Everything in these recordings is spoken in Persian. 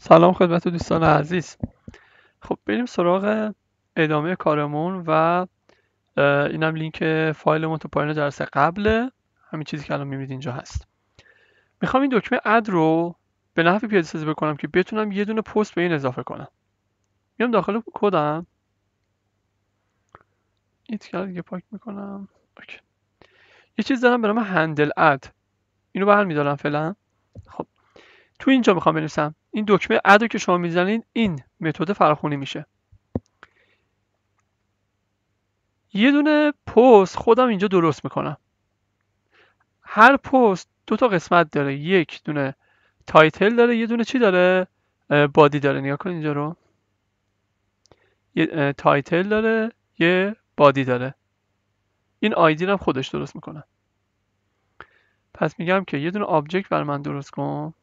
سلام خدمت دوستان عزیز خب بریم سراغ ادامه کارمون و اینم لینک فایلمون تو پایین جلسه قبله همین چیزی که الان میبینید اینجا هست میخوام این دکمه اد رو به نحوی پیاده سازی بکنم که بتونم یه دونه پست به این اضافه کنم میام داخل کدم این تیکر دیگه پاک میکنم اوکی. یه چیز دارم به نام هندل اد اینو برمیدارم فعلا خب تو اینجا میخوام بنویسم این دکمه اد که شما میزنید این متد فراخونی میشه یه دونه پست خودم اینجا درست میکنم هر پست دو تا قسمت داره یک دونه تایتل داره یه دونه چی داره بادی داره نگاه کن اینجا رو یه تایتل داره یه بادی داره این آیدی هم خودش درست میکنه پس میگم که یه دونه آبجکت بر من درست کن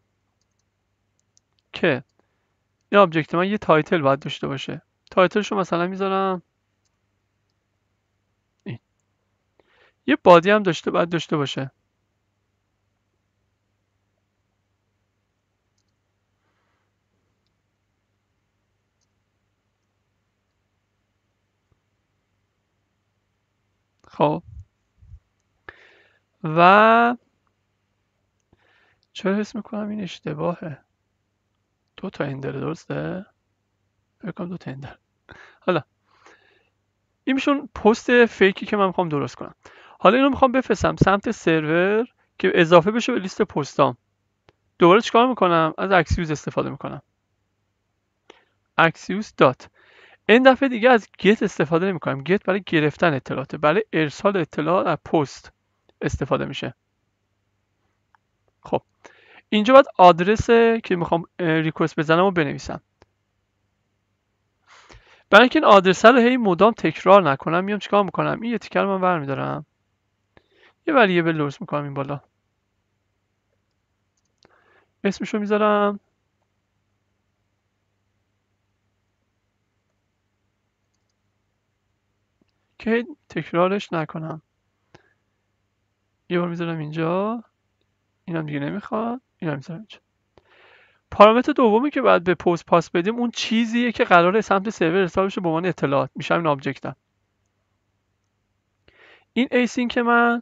که این آبجکت من یه تایتل باید داشته باشه تایتلش رو مثلا میذارم یه بادی هم داشته باید داشته باشه خب و چرا حس میکنم این اشتباهه دو تا این درسته بکنم دو تا این حالا این میشون پست فیکی که من میخوام درست کنم حالا اینو میخوام بفرستم سمت سرور که اضافه بشه به لیست پستام دوباره چیکار میکنم از اکسیوز استفاده میکنم اکسیوز دات این دفعه دیگه از گت استفاده نمی کنم گت برای گرفتن اطلاعات برای ارسال اطلاعات از پست استفاده میشه خب اینجا باید آدرس که میخوام ریکوست بزنم رو بنویسم برای اینکه این آدرسه رو هی مدام تکرار نکنم میام چیکار میکنم این یه تیکر من برمیدارم یه به لورس میکنم این بالا اسمشو میذارم که تکرارش نکنم یه بار میذارم اینجا اینم دیگه نمیخواد این پارامتر دومی که باید به پست پاس بدیم اون چیزیه که قراره سمت سرور ارسال بشه به عنوان اطلاعات میشم این آبجکتم این ایسین که من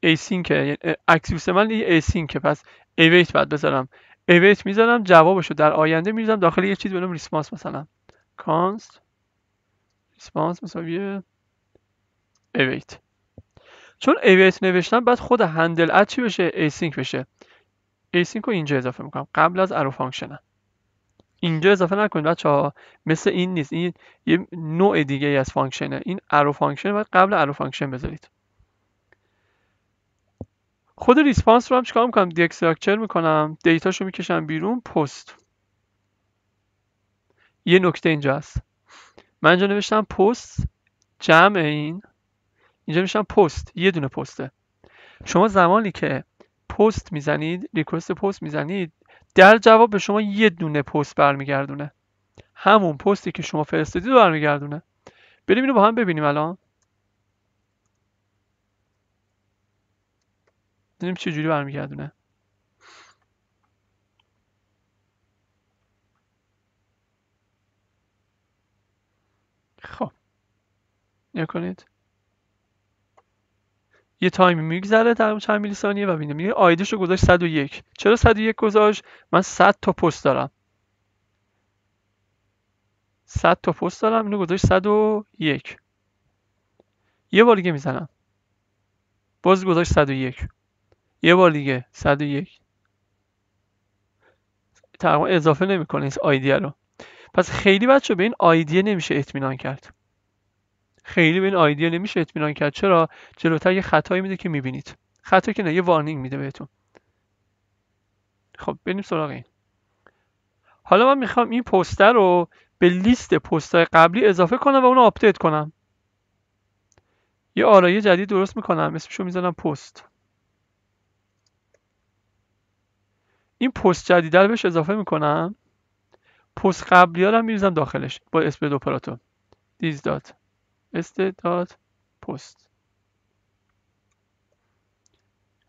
ایسین که اکسیوس من یه ایسین یعنی پس ایویت بعد بذارم ایویت میذارم جوابشو در آینده میریزم داخل یه چیز بنام ریسپانس مثلا کانست ریسپانس مساوی ایویت چون ایویت نوشتم بعد خود هندل اد چی بشه ایسینک بشه async رو اینجا اضافه میکنم قبل از ارو اینجا اضافه نکنید بچه ها مثل این نیست این یه نوع دیگه ای از فانکشنه این ارو فانکشن باید قبل ارو فانکشن بذارید خود ریسپانس رو هم چیکار میکنم دی اکستراکچر میکنم رو میکشم بیرون پست یه نکته اینجا هست من اینجا نوشتم پست جمع این اینجا نوشتم پست یه دونه پسته شما زمانی که پست میزنید ریکوست پست میزنید در جواب به شما یه دونه پست برمیگردونه همون پستی که شما فرستادید برمیگردونه بریم اینو با هم ببینیم الان ببینیم چه جوری برمیگردونه خب نکنید یه تایمی میگذره در چند میلی ثانیه و ببینیم میگه آیدیشو گذاشت 101 چرا 101 گذاشت من 100 تا پست دارم 100 تا پست دارم اینو گذاشت 101 یه بار دیگه میزنم باز گذاشت 101 یه بار دیگه 101 تقریبا اضافه نمیکنه این آیدیه رو پس خیلی بچه به این آیدیه نمیشه اطمینان کرد خیلی به این آیدیا نمیشه اطمینان کرد چرا جلوتر یه خطایی میده که میبینید خطا که نه یه وارنینگ میده بهتون خب بریم سراغ این حالا من میخوام این پوستر رو به لیست های قبلی اضافه کنم و اون آپدیت کنم یه آرایه جدید درست میکنم رو میزنم پست این پست جدید رو بهش اضافه میکنم پست قبلی ها رو میریزم داخلش با اسم دوپراتو دیز داد استعداد پست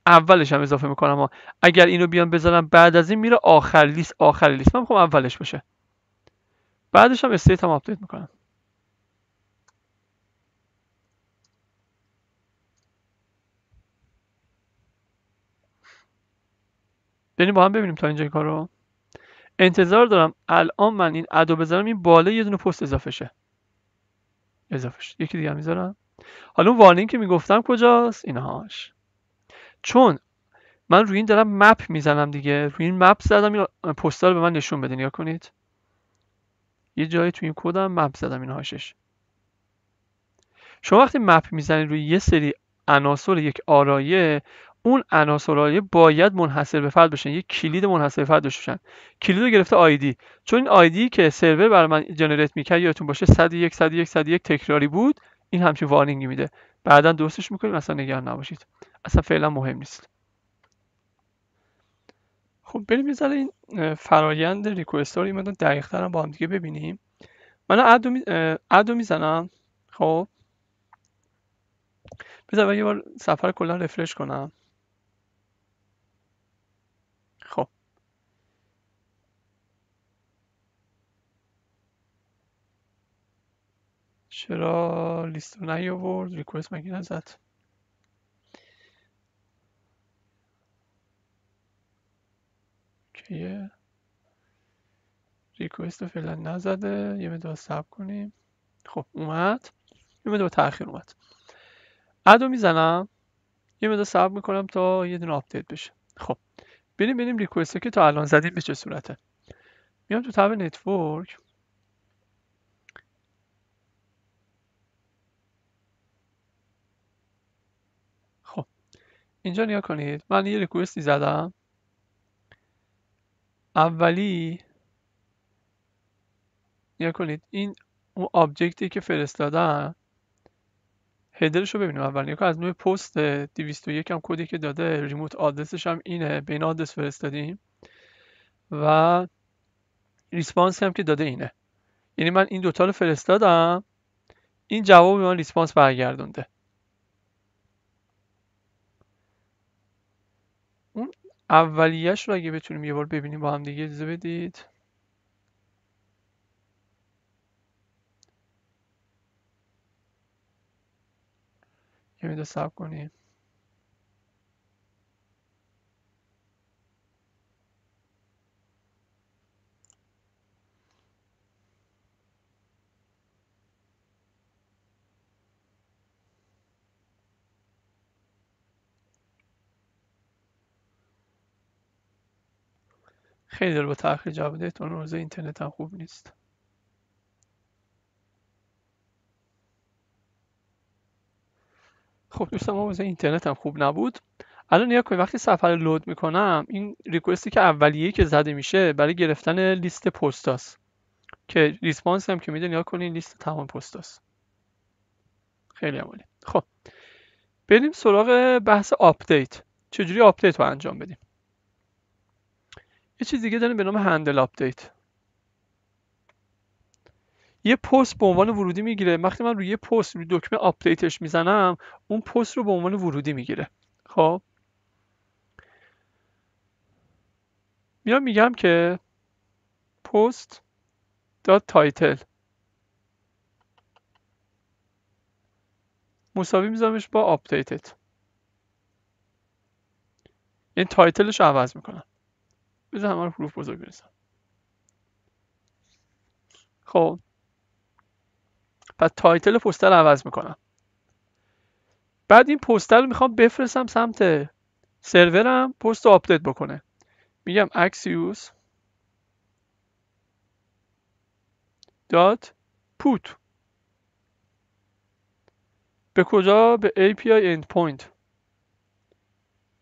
اولش هم اضافه میکنم ها اگر اینو بیان بذارم بعد از این میره آخر لیست آخر لیست من میخوام اولش باشه بعدش هم استیت هم آپدیت میکنم بریم با هم ببینیم تا اینجا این کار رو انتظار دارم الان من این ادو بذارم این بالا یه دونه پست اضافه شه اضافه شد یکی دیگه میذارم حالا اون وارنینگ که میگفتم کجاست اینهاش چون من روی این دارم مپ میزنم دیگه روی این مپ زدم این پستر رو به من نشون بده نگاه کنید یه جایی توی این کدم مپ زدم اینهاشش شما وقتی مپ میزنید روی یه سری عناصر یک آرایه اون عناصر باید منحصر به فرد بشن یک کلید منحصر به فرد داشته باشن کلید رو گرفته آیدی چون این آیدی که سرور برای من جنریت میکرد یادتون باشه 101 101 101 تکراری بود این همچین وارنینگی میده بعدا درستش میکنیم اصلا نگران نباشید اصلا فعلا مهم نیست خب بریم یه این فرایند ریکوست رو دقیق دقیقتر با هم دیگه ببینیم من ادو میزنم خب بذار یه بار سفر کلا رفرش کنم چرا لیست رو نیاورد ریکوست مگه نزد اوکیه ریکوست رو فعلا نزده یه مدار سب کنیم خب اومد یه مدار تاخیر اومد ادو میزنم یه مدار سب میکنم تا یه دونه آپدیت بشه خب بریم ببینیم ریکوست که تا الان زدیم به چه صورته میام تو تب نتورک اینجا نیا کنید من یه ریکوستی زدم اولی نیا کنید این اون آبجکتی که فرستادم هدرش رو ببینیم اول نیا از نوع پست 201 هم کدی که داده ریموت آدرسش هم اینه به این آدرس فرستادیم و ریسپانس هم که داده اینه یعنی من این دوتا رو فرستادم این جواب به من ریسپانس برگردونده اولیش رو اگه بتونیم یه بار ببینیم با هم دیگه اجازه بدید یه میده سب کنیم خیلی داره با تاخیر جواب میده تو روزه اینترنت هم خوب نیست خب دوستان روزه اینترنت هم خوب نبود الان نیا کنید وقتی سفر لود میکنم این ریکوستی که اولیه که زده میشه برای گرفتن لیست پستاست که ریسپانس هم که میده نیا کنید لیست تمام پست خیلی عمالی خب بریم سراغ بحث آپدیت چجوری آپدیت رو انجام بدیم یه چیز دیگه داریم به نام هندل آپدیت یه پست به عنوان ورودی میگیره وقتی من روی یه پست روی دکمه آپدیتش میزنم اون پست رو به عنوان ورودی میگیره خب میام میگم که پست دات تایتل مساوی میذارمش با آپدیتت این تایتلش رو عوض میکنم بذار همه رو حروف بزرگ برسم خب پس تایتل پستر رو عوض میکنم بعد این پستر رو میخوام بفرستم سمت سرورم پست رو آپدیت بکنه میگم اکسیوس دات پوت به کجا به API endpoint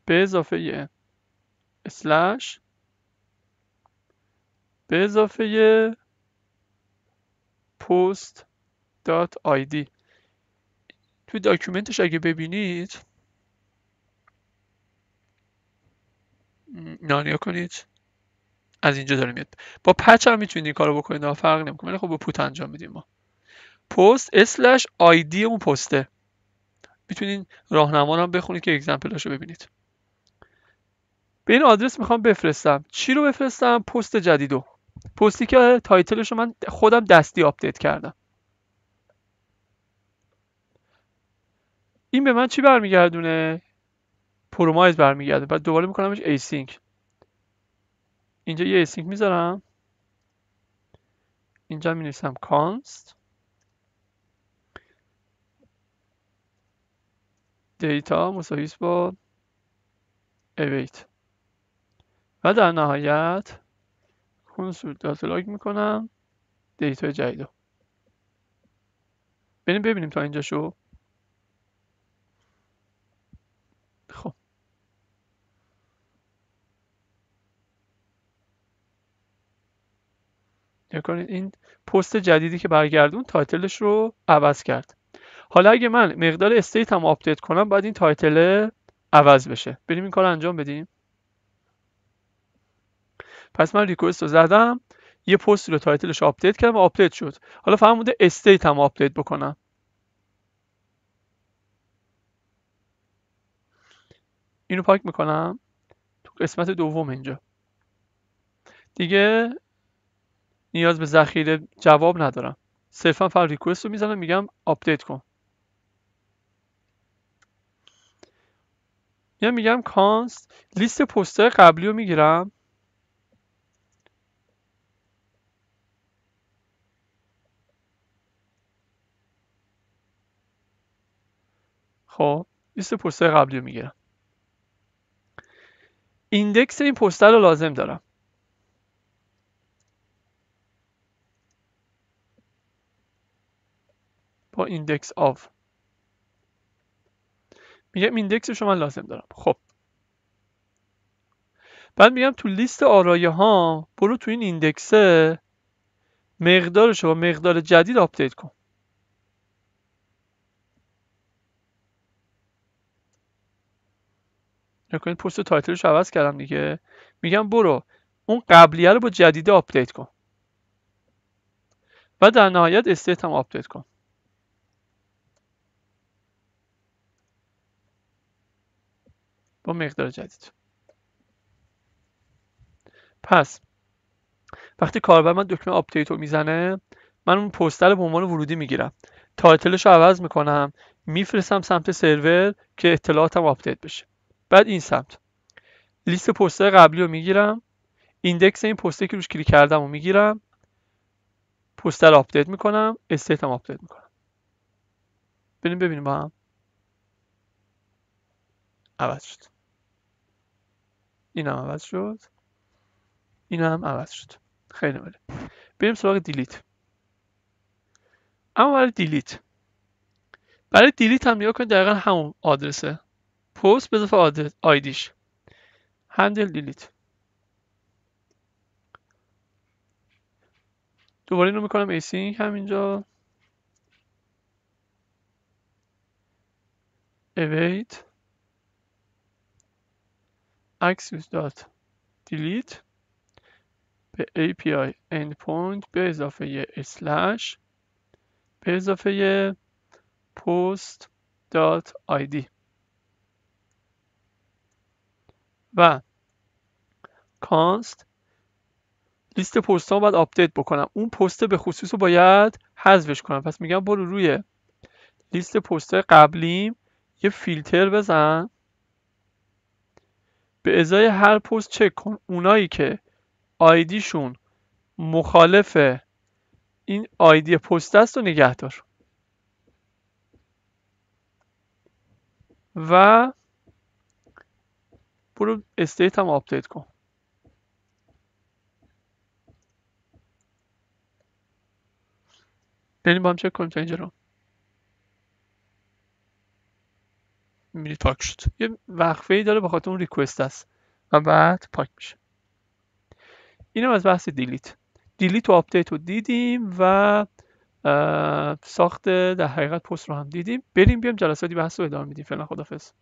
به اضافه Slash به اضافه پست دات آیدی توی داکیومنتش اگه ببینید نانیا کنید از اینجا داره میاد با پچ هم میتونید این کارو بکنید نه فرق نمیکنه خب با پوت انجام میدیم ما پست اسلش آیدی اون پسته میتونید راهنما هم بخونید که اگزمپلاش رو ببینید به این آدرس میخوام بفرستم چی رو بفرستم پست جدیدو پستی که تایتلش رو من خودم دستی آپدیت کردم این به من چی برمیگردونه پرومایز برمیگرده بعد دوباره میکنمش ایسینک اینجا یه ایسینک میذارم اینجا می نویسم دیتا مساویس با اویت و در نهایت کنسول داتا لاگ میکنم دیتا جدید بریم ببینیم تا اینجا شو خب کنید این پست جدیدی که برگردون تایتلش رو عوض کرد حالا اگه من مقدار استیت هم آپدیت کنم باید این تایتل عوض بشه بریم این کار انجام بدیم پس من ریکوست رو زدم یه پست رو تایتلش آپدیت کردم و آپدیت شد حالا فهم بوده استیت هم آپدیت بکنم اینو پاک میکنم تو قسمت دوم اینجا دیگه نیاز به ذخیره جواب ندارم صرفا فقط ریکوست رو میزنم میگم آپدیت کن یا میگم کانست لیست پست قبلی رو میگیرم خب لیست پست قبلی رو میگیرم ایندکس این پست رو لازم دارم با ایندکس آف میگم ایندکس شما لازم دارم خب بعد میگم تو لیست آرایه ها برو تو این ایندکس مقدارش رو مقدار جدید آپدیت کن نکنید پست تایتلش عوض کردم دیگه میگم برو اون قبلیه رو با جدید آپدیت کن و در نهایت استیت هم آپدیت کن با مقدار جدید پس وقتی کاربر من دکمه آپدیت رو میزنه من اون رو به عنوان ورودی میگیرم تایتلش رو عوض میکنم میفرستم سمت سرور که اطلاعاتم آپدیت بشه بعد این سمت لیست پست قبلی رو میگیرم ایندکس این پسته که روش کلیک کردم رو میگیرم پست رو آپدیت میکنم استیت هم آپدیت میکنم بریم ببینیم با هم عوض شد این هم عوض شد این هم عوض شد خیلی مالی بریم سراغ دیلیت اما برای دیلیت برای دیلیت هم نگاه کنید دقیقا همون آدرسه پست به اضافه آیدیش هندل دیلیت دوباره اینو میکنم ایسینگ همینجا await access دات دیلیت به اند پوینت به اضافه یه اسلش به اضافه یه آیدی و کانست لیست پست ها باید آپدیت بکنم اون پست به خصوص رو باید حذفش کنم پس میگم برو روی لیست پست قبلیم یه فیلتر بزن به ازای هر پست چک کن اونایی که آیدیشون مخالف این آیدی پست است رو نگه دار و برو استیت هم آپدیت کن بریم یعنی با هم چک کنیم تا اینجا رو میری پاک شد یه وقفه ای داره بخاطر اون ریکوست است و بعد پاک میشه اینم از بحث دیلیت دیلیت و آپدیت رو دیدیم و ساخت در حقیقت پست رو هم دیدیم بریم بیام جلساتی بحث رو ادامه میدیم فعلا خدافظ